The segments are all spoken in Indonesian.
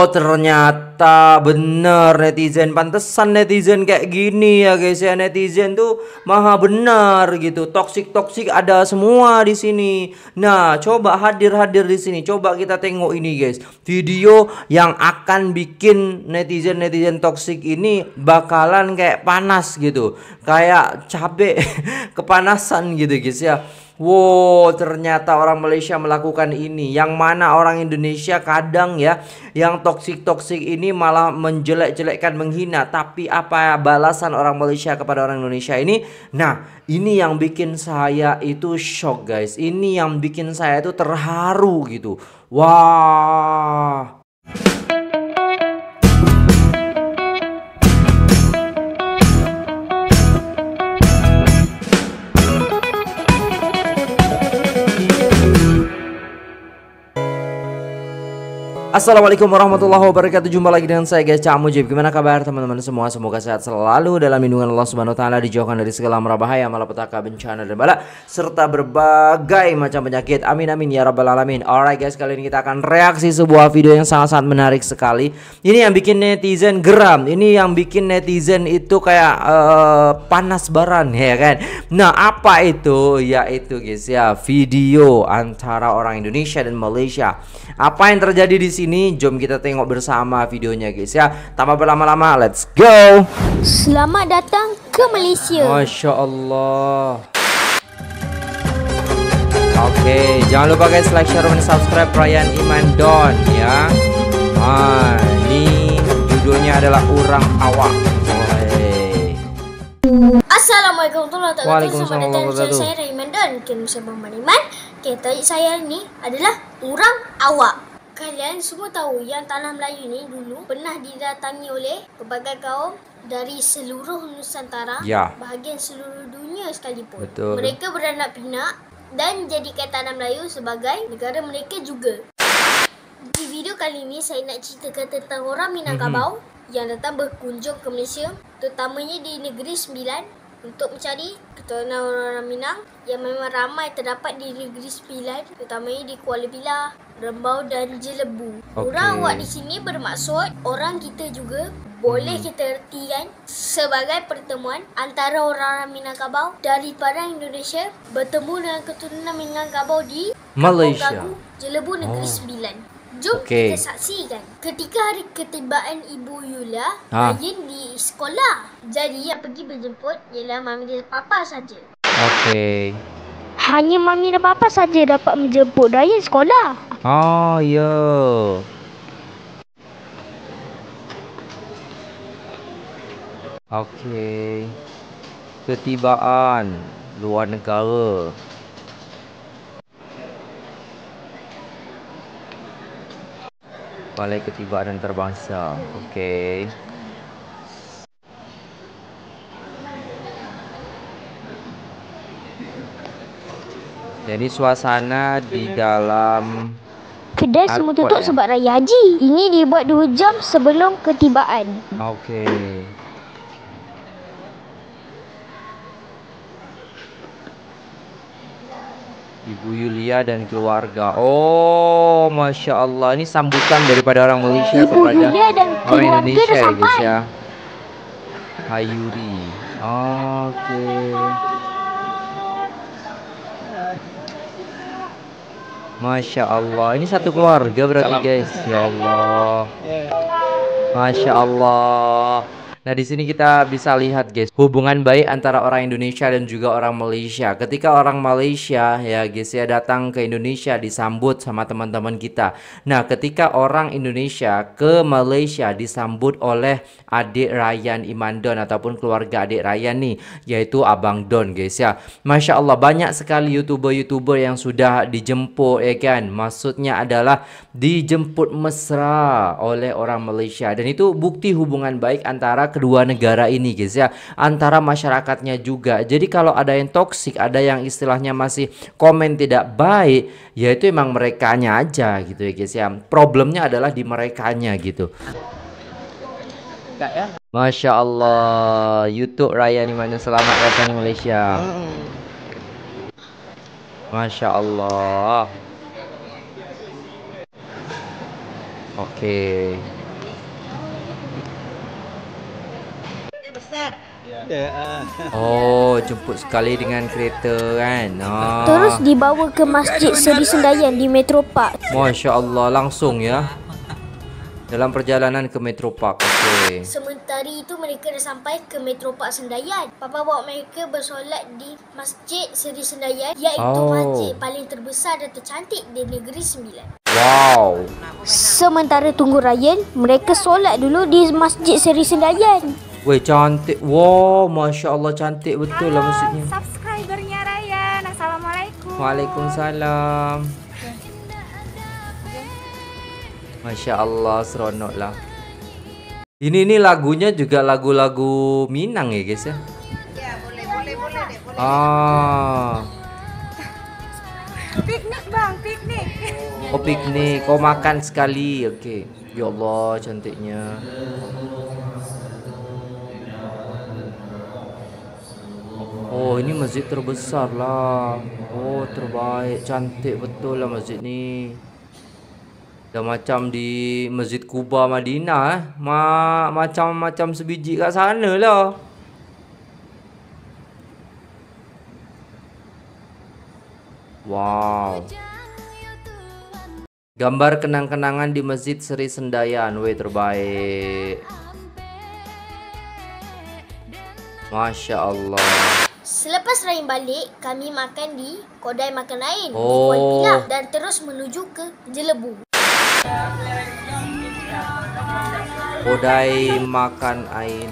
Oh ternyata bener netizen Pantesan netizen kayak gini ya guys ya Netizen tuh maha benar gitu Toksik-toksik ada semua di sini Nah coba hadir-hadir di sini Coba kita tengok ini guys Video yang akan bikin netizen-netizen toksik ini Bakalan kayak panas gitu Kayak cabe kepanasan gitu guys ya Wow, ternyata orang Malaysia melakukan ini. Yang mana orang Indonesia kadang ya, yang toksik-toksik ini malah menjelek-jelekkan, menghina. Tapi apa balasan orang Malaysia kepada orang Indonesia ini? Nah, ini yang bikin saya itu shock guys. Ini yang bikin saya itu terharu gitu. Wah. Wow Assalamualaikum warahmatullahi wabarakatuh. Jumpa lagi dengan saya guys Cak Mujib. Gimana kabar teman-teman semua? Semoga sehat selalu dalam lindungan Allah Subhanahu wa taala, dijauhkan dari segala bahaya, malapetaka, bencana dan bala serta berbagai macam penyakit. Amin amin ya rabbal alamin. Alright guys, kali ini kita akan reaksi sebuah video yang sangat-sangat menarik sekali. Ini yang bikin netizen geram. Ini yang bikin netizen itu kayak uh, panas baran ya kan. Nah, apa itu? Yaitu guys ya video antara orang Indonesia dan Malaysia. Apa yang terjadi di sini? sini jom kita tengok bersama videonya guys ya Tanpa berlama-lama let's go Selamat datang ke Malaysia Masya Allah Oke okay, jangan lupa guys like, share, dan subscribe Ryan Iman Don ya Nah ini judulnya adalah Orang Awak Assalamualaikum warahmatullahi wabarakatuh. Selamat datang di saya Raymond dan kini saya Bang Kita saya ini adalah orang awak. kalian semua tahu yang tanah Melayu ni dulu pernah didatangi oleh pelbagai kaum dari seluruh Nusantara, ya. bahagian seluruh dunia sekalipun. Betul. Mereka beranak pinak dan jadikan tanah Melayu sebagai negara mereka juga. Di video kali ini saya nak ceritakan tentang orang Minangkabau mm-hmm. yang datang berkunjung ke Malaysia, terutamanya di Negeri Sembilan untuk mencari keturunan orang-orang Minang yang memang ramai terdapat di negeri Sepilan, terutamanya di Kuala Bilah, Rembau dan Jelebu. Okay. Orang awak di sini bermaksud orang kita juga boleh hmm. kita erti kan sebagai pertemuan antara orang-orang Minangkabau daripada Indonesia bertemu dengan keturunan Minangkabau di Malaysia. Kabau Gagu, Jelebu Negeri oh. Sembilan. Jom okay. kita saksikan. Ketika hari ketibaan Ibu Yula, ha. Ryan di sekolah. Jadi yang pergi berjemput ialah Mami dan Papa saja. Okey. Hanya Mami dan Papa saja dapat menjemput Ryan sekolah. Oh, ya. Yeah. Okey. Ketibaan luar negara. Balai Ketibaan Antarabangsa. Okey. Jadi suasana di dalam kedai semua tutup ya? sebab raya haji. Ini dibuat 2 jam sebelum ketibaan. Okey. Ibu Yulia dan keluarga. Oh, masya Allah, ini sambutan daripada orang Malaysia Ibu kepada orang Indonesia ya guys ya. Hayuri. Oh, Oke. Okay. Masya Allah, ini satu keluarga berarti guys. Ya Allah. Ya. Masya Allah. Nah, di sini kita bisa lihat guys, hubungan baik antara orang Indonesia dan juga orang Malaysia. Ketika orang Malaysia ya guys ya datang ke Indonesia disambut sama teman-teman kita. Nah, ketika orang Indonesia ke Malaysia disambut oleh adik Ryan Imandon ataupun keluarga adik Ryan nih, yaitu Abang Don guys ya. Masya Allah banyak sekali YouTuber-YouTuber yang sudah dijemput ya kan. Maksudnya adalah dijemput mesra oleh orang Malaysia dan itu bukti hubungan baik antara kedua negara ini guys ya antara masyarakatnya juga jadi kalau ada yang toksik ada yang istilahnya masih komen tidak baik ya itu emang merekanya aja gitu ya guys ya problemnya adalah di merekanya gitu ya? Masya Allah YouTube Raya nih mana selamat datang di Malaysia Masya Allah Oke okay. Oh, jemput sekali dengan kereta kan. Oh. Terus ah. dibawa ke Masjid Seri Sendayan di Metro Park. Masya Allah, langsung ya. Dalam perjalanan ke Metro Park. Okay. Sementara itu, mereka dah sampai ke Metro Park Sendayan. Papa bawa mereka bersolat di Masjid Seri Sendayan. Iaitu oh. masjid paling terbesar dan tercantik di Negeri Sembilan. Wow. Sementara tunggu Ryan, mereka solat dulu di Masjid Seri Sendayan. Woi cantik, wow, masya Allah cantik betul Halo, lah maksudnya. Subscribernya Ryan, assalamualaikum. Waalaikumsalam. Masya Allah, seronok lah. Ini ini lagunya juga lagu-lagu Minang ya guys ya. Ya boleh boleh boleh deh, boleh. Ah. piknik bang, piknik. Oh piknik, kau oh, makan sekali, oke. Okay. Ya Allah cantiknya. ini masjid terbesar lah Oh terbaik Cantik betul lah masjid ni Dah macam di Masjid Kuba Madinah eh. Macam-macam sebiji kat sana lah Wow Gambar kenang-kenangan di Masjid Seri Sendayan Weh terbaik Masya Allah Selepas Rahim balik, kami makan di kodai makan lain oh. di dan terus menuju ke Jelebu. Kodai makan Ain.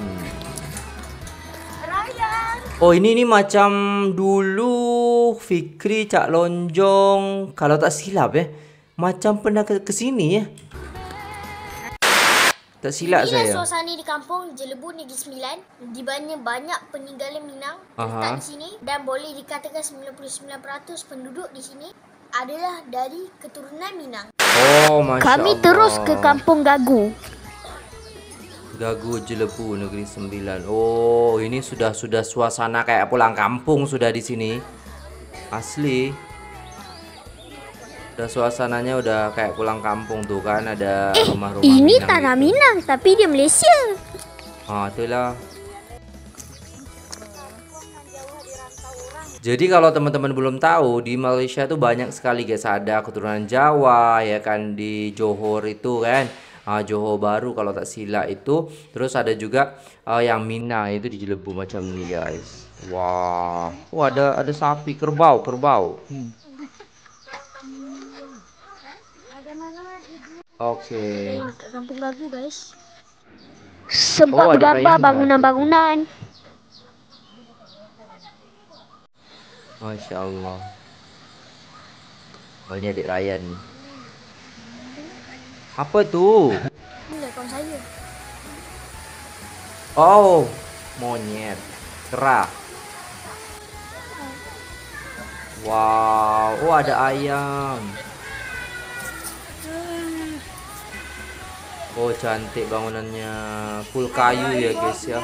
Oh ini ni macam dulu Fikri Cak Lonjong kalau tak silap eh. Macam pernah ke, ke sini ya. Eh. Tersilap Bila saya. Bila suasana di kampung Jelebu Negeri Sembilan, di banyak banyak peninggalan Minang Aha. di sini dan boleh dikatakan 99% penduduk di sini adalah dari keturunan Minang. Oh, Masya Kami Allah. terus ke Kampung Gagu. Gagu Jelebu Negeri Sembilan. Oh, ini sudah sudah suasana kayak pulang kampung sudah di sini. Asli. dan suasananya udah kayak pulang kampung tuh kan ada eh, rumah-rumah eh, ini Minang tanah itu. Minang tapi di Malaysia oh itulah Jadi kalau teman-teman belum tahu di Malaysia tuh banyak sekali guys ada keturunan Jawa ya kan di Johor itu kan uh, Johor Baru kalau tak sila itu terus ada juga uh, yang Mina itu di Jelebu macam ini guys. Wah, wow. oh, ada ada sapi kerbau kerbau. Hmm. Oke. Okay. Kampung Gagu guys. Sempat oh, berapa bangunan-bangunan? Masya Allah. Oh ini adik Ryan. Apa tuh? Oh, monyet. Kera. Wow, oh ada ayam. Oh cantik bangunannya full kayu ya guys ya.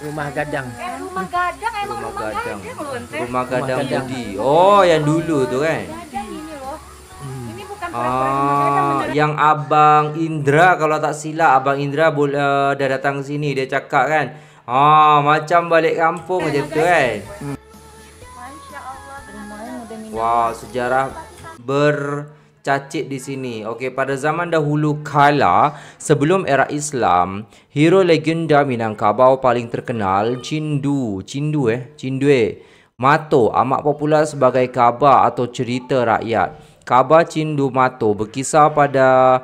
Rumah gadang. Eh, rumah gadang emang rumah, gadang. rumah gadang Budi. Oh yang dulu tuh kan. Hmm. Ah, yang Abang Indra kalau tak silap Abang Indra boleh uh, dah datang sini dia cakap kan. Ah, macam balik kampung aja tu kan. Wah, wow, sejarah ber cacit di sini. Okey, pada zaman dahulu kala sebelum era Islam, hero legenda Minangkabau paling terkenal Cindu, Cindu eh, Cindue. Eh? Mato amat popular sebagai khabar atau cerita rakyat. Khabar Cindu Mato berkisah pada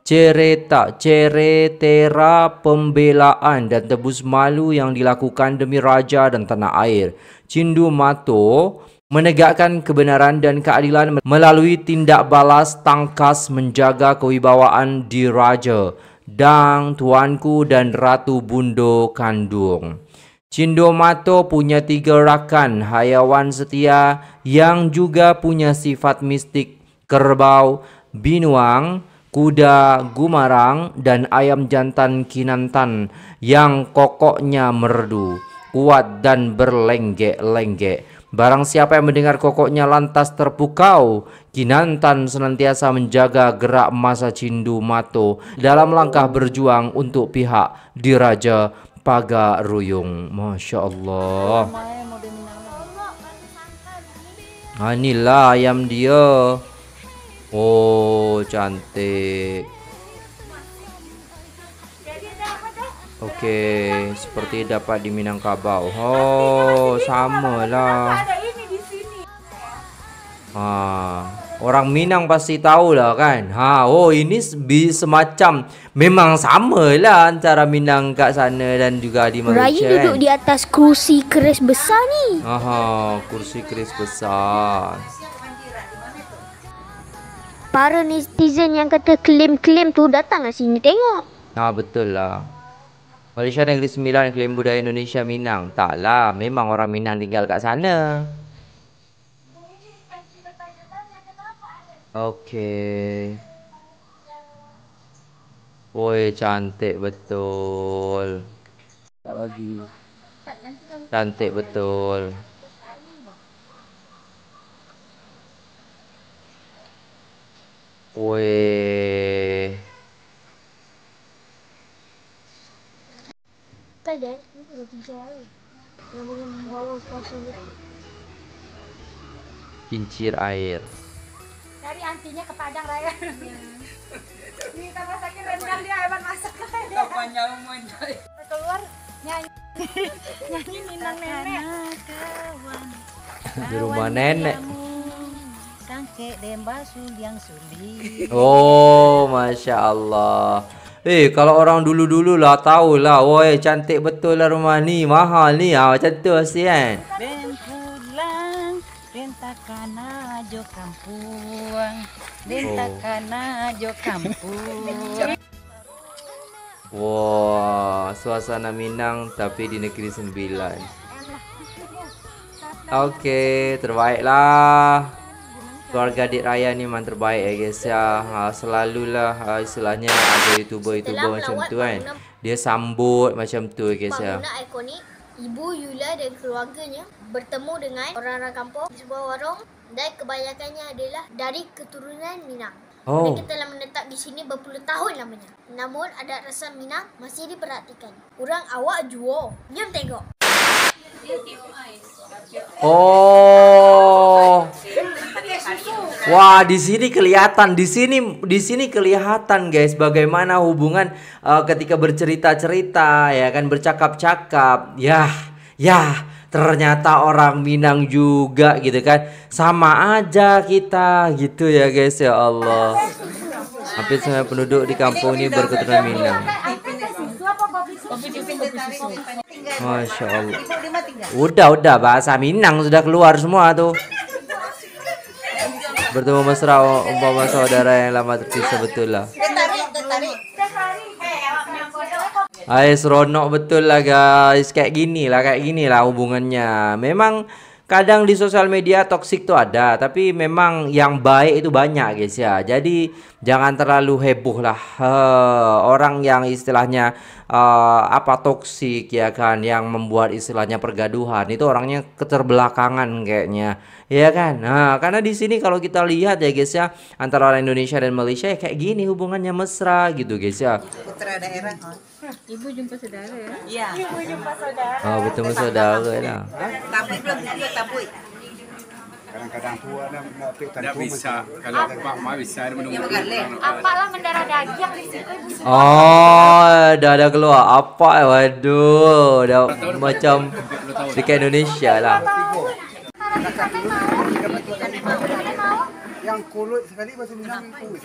cerita ceretera pembelaan dan tebus malu yang dilakukan demi raja dan tanah air. Cindu Mato menegakkan kebenaran dan keadilan melalui tindak balas tangkas menjaga kewibawaan di raja dan tuanku dan ratu bundo kandung. Cindomato punya tiga rakan hayawan setia yang juga punya sifat mistik kerbau, binuang, kuda gumarang, dan ayam jantan kinantan yang kokoknya merdu, kuat dan berlenggek-lenggek. Barang siapa yang mendengar kokoknya lantas terpukau, Kinantan senantiasa menjaga gerak masa cindu mato dalam langkah berjuang untuk pihak diraja Paga Ruyung. Masya Allah. Anilah ah, ayam dia. Oh, cantik. Oke, okay, seperti dapat di Minangkabau. Oh, sama lah. Ah, orang Minang pasti tahu lah kan. Ha, oh ini bi semacam memang samalah antara Minang kat sana dan juga di Malaysia. Raya kan? duduk kan? di atas kursi keris besar ni. Aha, kursi keris besar. Para netizen yang kata klaim-klaim tu datang sini tengok. Ah betul lah. Malaysia Negeri Sembilan, yang Klaim Budaya Indonesia Minang. Taklah, memang orang Minang tinggal kat sana. Okey. Woi, cantik betul. Tak lagi. Cantik betul. Woi. deh kincir air dari antinya ke Padang Raya iya. kita masakin rendang dia hebat masak kapan nyanyi keluar nyanyi nyanyi minang nenek di rumah nenek kangke dembal suliang suli oh masya Allah Eh kalau orang dulu-dulu lah tahu lah Woi eh, cantik betul lah rumah ni Mahal ni ha, macam tu mesti kan Ben pulang Ben takkan ajo kampung Ben oh. takkan ajo kampung Wah, suasana Minang tapi di negeri sembilan. Okey, terbaiklah keluarga adik Raya ni memang terbaik ya guys ya. Ha, selalulah ha, istilahnya ada youtuber-youtuber macam tu kan. Dia sambut macam tu ya guys ya. Ibu Yula dan keluarganya bertemu dengan orang-orang kampung di sebuah warung dan kebanyakannya adalah dari keturunan Minang. Oh. Mereka telah menetap di sini berpuluh tahun lamanya. Namun ada rasa Minang masih diperhatikan. Orang awak jua. Diam tengok. Oh. Wah, di sini kelihatan, di sini di sini kelihatan guys bagaimana hubungan uh, ketika bercerita-cerita ya kan bercakap-cakap. Yah, ya, ternyata orang Minang juga gitu kan. Sama aja kita gitu ya guys ya Allah. Hampir semua penduduk di kampung ini berketurunan Minang. Masya Allah. Udah udah bahasa Minang sudah keluar semua tuh. bertemu mesra umpama saudara yang lama terpisah betul lah. Ais Ronok betul lah guys. Kayak gini lah, kayak gini lah hubungannya. Memang kadang di sosial media toksik tuh ada, tapi memang yang baik itu banyak guys ya. Jadi jangan terlalu heboh lah uh, orang yang istilahnya uh, apa toksik ya kan, yang membuat istilahnya pergaduhan itu orangnya keterbelakangan kayaknya, ya kan. Nah karena di sini kalau kita lihat ya guys ya antara orang Indonesia dan Malaysia ya kayak gini hubungannya mesra gitu guys ya. Ibu jumpa saudara ya? Ya. Ibu jumpa saudara. Oh, ah, bertemu saudara lah. Tapi belum juga tapi. Kadang-kadang tua dan tak tahu. Tak bisa. Kalau apa mah bisa dia menunggu. Ya, apa lah mendarah daging di situ ibu Oh, dah ada keluar. Apa ya? Waduh, dah macam dekat Indonesia lah. Yang kulut sekali masih minum kulut.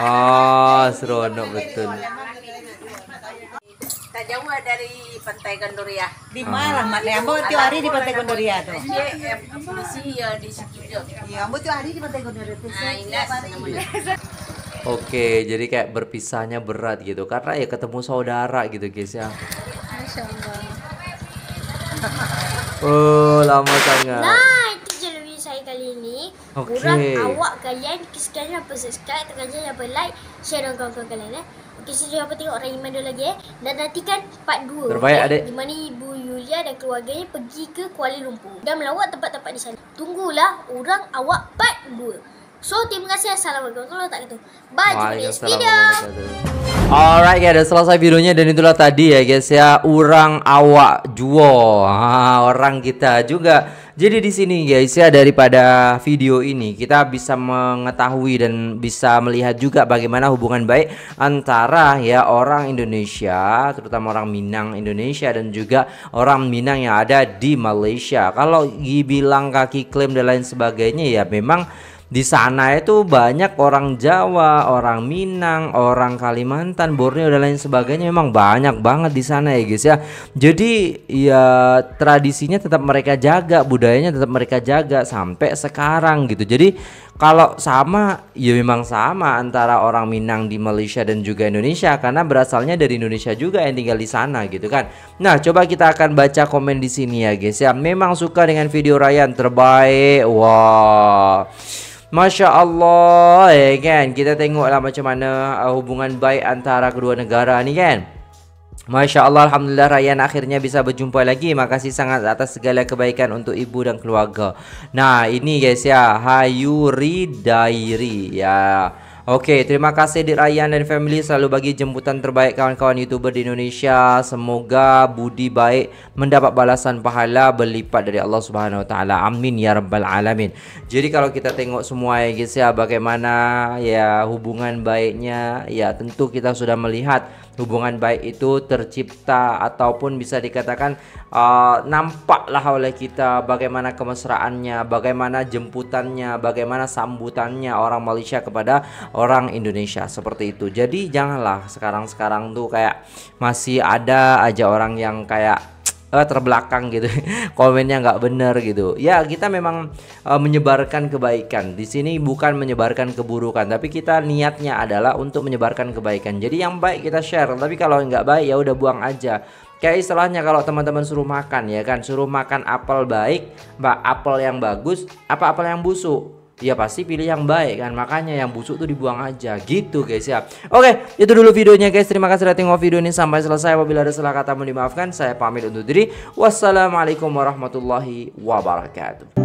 Oh, seronok betul. Tak jauh dari Pantai Gondoria. Di mana? Ah. Mak Ambo tiap hari di Pantai Gondoria tuh. Iya, masih ya di situ. Iya, Ambo tiap hari di Pantai Gondoria tuh. Nah, ini Oke, jadi kayak berpisahnya berat gitu karena ya ketemu saudara gitu guys ya. Oh, lama sangat. Nah. Okay. Korang awak kalian sekarang apa subscribe tekan je apa like share dengan kawan-kawan kalian eh. Okey sini apa tengok orang iman dulu lagi eh. Dan nantikan part 2. Berbaik okay? adik. Di mana ibu Yulia dan keluarganya pergi ke Kuala Lumpur dan melawat tempat-tempat di sana. Tunggulah orang awak part 2. So terima kasih assalamualaikum kalau tak gitu. Bye jumpa video. Alright ya, udah selesai videonya dan itulah tadi ya guys ya orang awak juo orang kita juga. Jadi di sini guys ya daripada video ini kita bisa mengetahui dan bisa melihat juga bagaimana hubungan baik antara ya orang Indonesia terutama orang Minang Indonesia dan juga orang Minang yang ada di Malaysia. Kalau dibilang kaki klaim dan lain sebagainya ya memang di sana itu banyak orang Jawa, orang Minang, orang Kalimantan, Borneo dan lain sebagainya memang banyak banget di sana ya guys ya. Jadi ya tradisinya tetap mereka jaga, budayanya tetap mereka jaga sampai sekarang gitu. Jadi kalau sama, ya memang sama antara orang Minang di Malaysia dan juga Indonesia karena berasalnya dari Indonesia juga yang tinggal di sana gitu kan. Nah, coba kita akan baca komen di sini ya guys ya. Memang suka dengan video Ryan terbaik. Wah. Wow. Masya Allah ya kan Kita tengoklah macam mana eh, hubungan baik antara kedua negara ni kan Masya Allah, Alhamdulillah Rayyan akhirnya bisa berjumpa lagi Terima kasih sangat atas segala kebaikan untuk ibu dan keluarga Nah, ini guys ya Hayuri Dairi Ya Okey, terima kasih Dik Ryan dan family selalu bagi jemputan terbaik kawan-kawan YouTuber di Indonesia. Semoga budi baik mendapat balasan pahala berlipat dari Allah Subhanahu Wa Taala. Amin ya rabbal alamin. Jadi kalau kita tengok semua ya guys ya bagaimana ya hubungan baiknya ya tentu kita sudah melihat hubungan baik itu tercipta ataupun bisa dikatakan uh, nampaklah oleh kita bagaimana kemesraannya, bagaimana jemputannya, bagaimana sambutannya orang Malaysia kepada orang Indonesia seperti itu. Jadi janganlah sekarang-sekarang tuh kayak masih ada aja orang yang kayak uh, terbelakang gitu komennya nggak bener gitu ya kita memang uh, menyebarkan kebaikan di sini bukan menyebarkan keburukan tapi kita niatnya adalah untuk menyebarkan kebaikan jadi yang baik kita share tapi kalau nggak baik ya udah buang aja kayak istilahnya kalau teman-teman suruh makan ya kan suruh makan apel baik mbak apel yang bagus apa apel yang busuk dia ya pasti pilih yang baik kan makanya yang busuk tuh dibuang aja gitu guys ya oke itu dulu videonya guys terima kasih tengok video ini sampai selesai apabila ada salah kata mohon dimaafkan saya pamit untuk diri wassalamualaikum warahmatullahi wabarakatuh